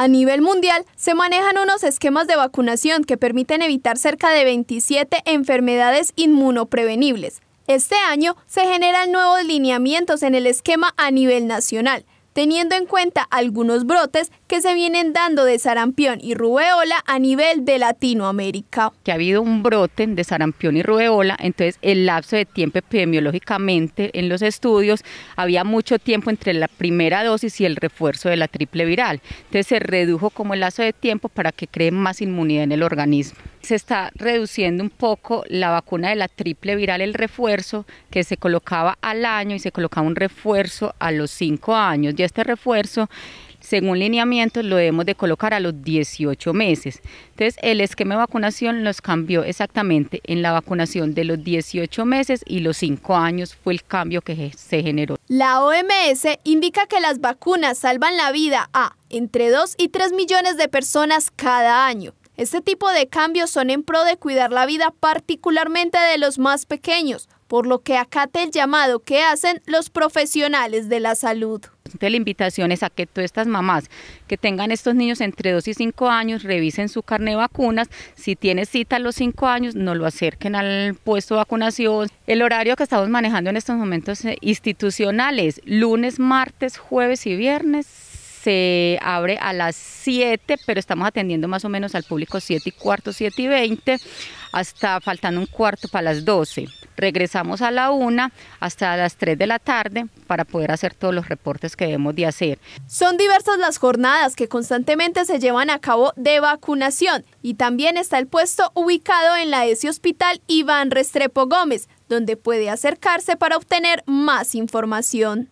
A nivel mundial, se manejan unos esquemas de vacunación que permiten evitar cerca de 27 enfermedades inmunoprevenibles. Este año se generan nuevos lineamientos en el esquema a nivel nacional teniendo en cuenta algunos brotes que se vienen dando de sarampión y rubeola a nivel de Latinoamérica. Que ha habido un brote de sarampión y rubeola, entonces el lapso de tiempo epidemiológicamente en los estudios había mucho tiempo entre la primera dosis y el refuerzo de la triple viral. Entonces se redujo como el lapso de tiempo para que creen más inmunidad en el organismo se está reduciendo un poco la vacuna de la triple viral, el refuerzo que se colocaba al año y se colocaba un refuerzo a los 5 años. Y este refuerzo, según lineamientos, lo debemos de colocar a los 18 meses. Entonces, el esquema de vacunación nos cambió exactamente en la vacunación de los 18 meses y los 5 años fue el cambio que se generó. La OMS indica que las vacunas salvan la vida a entre 2 y 3 millones de personas cada año este tipo de cambios son en pro de cuidar la vida particularmente de los más pequeños, por lo que acate el llamado que hacen los profesionales de la salud. La invitación es a que todas estas mamás que tengan estos niños entre 2 y 5 años revisen su carnet de vacunas. Si tiene cita a los 5 años, no lo acerquen al puesto de vacunación. El horario que estamos manejando en estos momentos eh, institucionales, lunes, martes, jueves y viernes, se abre a las 7, pero estamos atendiendo más o menos al público 7 y cuarto, 7 y 20, hasta faltando un cuarto para las 12. Regresamos a la 1 hasta las 3 de la tarde para poder hacer todos los reportes que debemos de hacer. Son diversas las jornadas que constantemente se llevan a cabo de vacunación y también está el puesto ubicado en la ESI Hospital Iván Restrepo Gómez, donde puede acercarse para obtener más información.